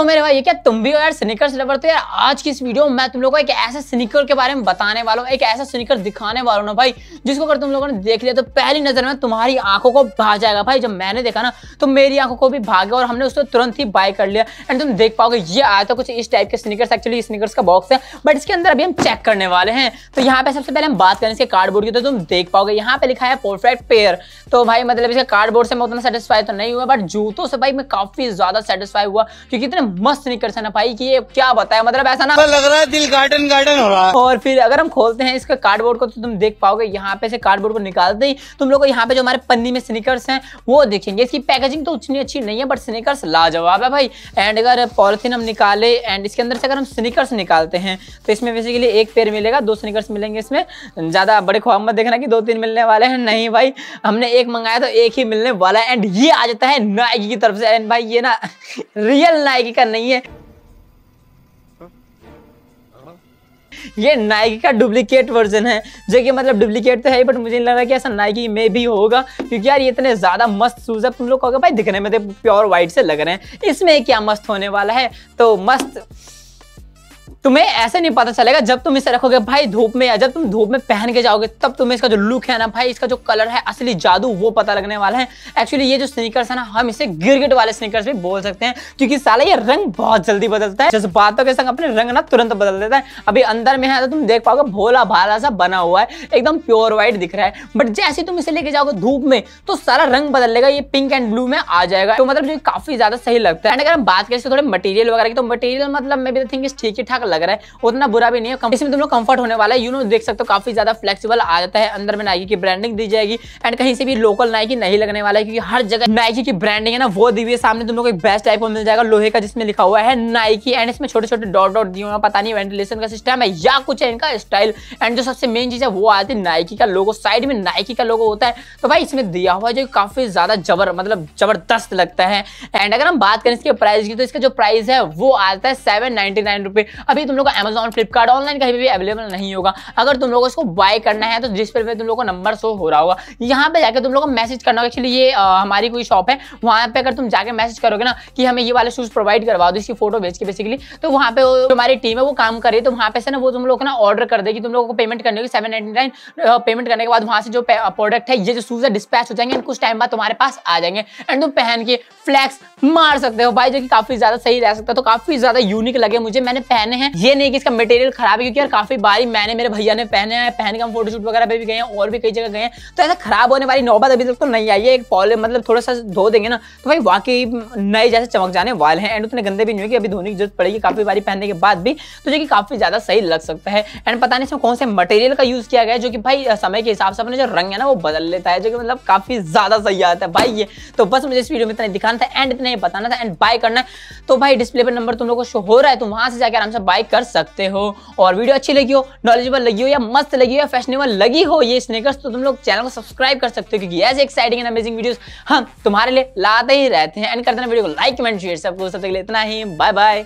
हो मेरे भाई क्या तुम भी हो यार स्निकर्स लवर तो यार आज की इस वीडियो में मैं तुम लोगों को एक ऐसे स्निकर के बारे में बताने वाला हूँ एक ऐसा स्निकर दिखाने वाला हूँ भाई जिसको अगर तुम लोगों ने देख लिया तो पहली नजर में तुम्हारी आंखों को भा जाएगा भाई जब मैंने देखा ना तो मेरी आंखों को भी भागा और हमने उसको तुरंत ही बाय कर लिया एंड तुम देख पाओगे ये आया था तो कुछ इस टाइप के स्निकर्स एक्चुअली स्निकर्स का बॉक्स है बट इसके अंदर अभी हम चेक करने वाले हैं तो यहाँ पे सबसे पहले हम बात करें इसके कार्डबोर्ड की तो तुम देख पाओगे यहाँ पे लिखा है परफेक्ट पेयर तो भाई मतलब इसके कार्डबोर्ड से मैं उतना सेटिस्फाई तो नहीं हुआ बट जूतों से भाई मैं काफी ज्यादा सेटिस्फाई हुआ क्योंकि इतने मस्त निकल सना पाई की ये क्या बताया मतलब ऐसा ना लग रहा है दिल गार्डन गार्डन हो रहा है और फिर अगर हम खोलते हैं इसका कार्डबोर्ड को तो तुम देख पाओगे यहाँ पे से कार्डबोर्ड को निकालते ही तुम लोग यहाँ पे जो हमारे पन्नी में स्निकर्स हैं वो देखेंगे इसकी पैकेजिंग तो उतनी अच्छी नहीं है बट स्निकर्स लाजवाब है भाई एंड अगर पॉलिथिन हम निकाले एंड इसके अंदर से अगर हम स्निकर्स निकालते हैं तो इसमें बेसिकली एक पेड़ मिलेगा दो स्निकर्स मिलेंगे इसमें ज़्यादा बड़े ख्वाब मत देखना कि दो तीन मिलने वाले हैं नहीं भाई हमने एक मंगाया तो एक ही मिलने वाला है एंड ये आ जाता है नाइकी की तरफ से एंड भाई ये ना रियल नाइकी का नहीं है ये नाइकी का डुप्लीकेट वर्जन है जो कि मतलब डुप्लीकेट तो है बट मुझे नहीं लग रहा कि ऐसा नाइकी में भी होगा क्योंकि यार ये इतने ज़्यादा मस्त शूज़ है तुम लोग कहोगे भाई दिखने में तो प्योर व्हाइट से लग रहे हैं इसमें क्या मस्त होने वाला है तो मस्त तुम्हें ऐसे नहीं पता चलेगा जब तुम इसे रखोगे भाई धूप में या जब तुम धूप में पहन के जाओगे तब तुम्हें इसका जो लुक है ना भाई इसका जो कलर है असली जादू वो पता लगने वाला है एक्चुअली ये जो स्निकर्स है ना हम इसे गिरगिट वाले स्निकर्स भी बोल सकते हैं क्योंकि साला ये रंग बहुत जल्दी बदलता है बातों के संग अपने रंग ना तुरंत बदल देता है अभी अंदर में है तो तुम देख पाओगे भोला भाला सा बना हुआ है एकदम प्योर व्हाइट दिख रहा है बट जैसे तुम इसे लेके जाओगे धूप में तो सारा रंग बदल लेगा ये पिंक एंड ब्लू में आ जाएगा तो मतलब काफी ज्यादा सही लगता है अगर हम बात करें थोड़े मटीरियल वगैरह की तो मटेरियल मतलब मैं भी थिंक ठीक ठाक लग रहा है उतना बुरा भी नहीं है इसमें तुम लोग कंफर्ट होने वाला है यू नो देख सकते हो काफी ज्यादा फ्लेक्सिबल आ जाता है अंदर में नाइकी की ब्रांडिंग दी जाएगी एंड कहीं से भी लोकल नाइकी नहीं लगने वाला है क्योंकि हर जगह नाइकी की ब्रांडिंग है ना वो दी हुई है सामने तुम लोग एक बेस्ट टाइप मिल जाएगा लोहे का जिसमें लिखा हुआ है नाइकी एंड इसमें छोटे छोटे डॉट डॉट दिए हुए पता नहीं वेंटिलेशन का सिस्टम है या कुछ है इनका स्टाइल एंड जो सबसे मेन चीज है वो आती है नाइकी का लोगो साइड में नाइकी का लोगो होता है तो भाई इसमें दिया हुआ जो काफी ज्यादा जबर मतलब जबरदस्त लगता है एंड अगर हम बात करें इसके प्राइस की तो इसका जो प्राइस है वो आता है सेवन नाइनटी नाइन रुपए अब अभी तुम लोग का अमेजॉन फ्लिपकार्ट ऑनलाइन कहीं भी अवेलेबल नहीं होगा अगर तुम लोग इसको बाय करना है तो जिस पर तुम लोग को नंबर शो हो रहा होगा यहाँ पे जाकर तुम लोग को मैसेज करना होगा एक्चुअली ये हमारी कोई शॉप है वहाँ पे अगर तुम जाकर मैसेज करोगे ना कि हमें ये वाले शूज़ प्रोवाइड करवा दो इसकी फोटो भेज के बेसिकली तो वहाँ पे हमारी टीम है वो काम कर रही है तो वहाँ पे से ना वो तुम लोग ना ऑर्डर कर देगी तुम लोगों को पेमेंट करने की सेवन नाइन्टी नाइन पेमेंट करने के बाद वहाँ से जो प्रोडक्ट है ये जो शूज़ है डिस्पैच हो जाएंगे कुछ टाइम बाद तुम्हारे पास आ जाएंगे एंड तुम पहन के फ्लैक्स मार सकते हो भाई जो कि काफ़ी ज़्यादा सही रह सकता है तो काफ़ी ज़्यादा यूनिक लगे मुझे मैंने पहने हैं ये नहीं कि इसका मटेरियल खराब है क्योंकि यार काफी बारी मैंने मेरे भैया ने पहने हैं पहन के हम फोटोशूट वगैरह पे भी गए हैं और भी कई जगह गए हैं तो ऐसा खराब होने वाली नौबत अभी तक तो नहीं आई है एक पॉल मतलब थोड़ा सा धो देंगे ना तो भाई वाकई नए जैसे चमक जाने वाले हैं एंड उतने गंदे भी नहीं हुए कि अभी धोने की जरूरत पड़ेगी काफी बारी पहनने के बाद भी तो जो कि काफी ज्यादा सही लग सकता है एंड पता नहीं इसमें कौन से मटेरियल का यूज किया गया है जो कि भाई समय के हिसाब से अपने जो रंग है ना वो बदल लेता है जो कि मतलब काफी ज्यादा सही आता है भाई ये तो बस मुझे इस वीडियो में इतना दिखाना था एंड इतना ही बताना था एंड बाय करना है तो भाई डिस्प्ले पर नंबर तुम लोग को शो हो रहा है तो वहां से जाकर आराम से बाय ट्राई कर सकते हो और वीडियो अच्छी लगी हो नॉलेजेबल लगी हो या मस्त लगी हो या फैशनेबल लगी हो ये स्नेकर्स तो तुम लोग चैनल को सब्सक्राइब कर सकते हो क्योंकि ऐसे एक्साइटिंग एंड अमेजिंग वीडियोस हम तुम्हारे लिए लाते ही रहते हैं एंड करते हैं वीडियो को लाइक कमेंट शेयर सब कुछ सब इतना ही बाय बाय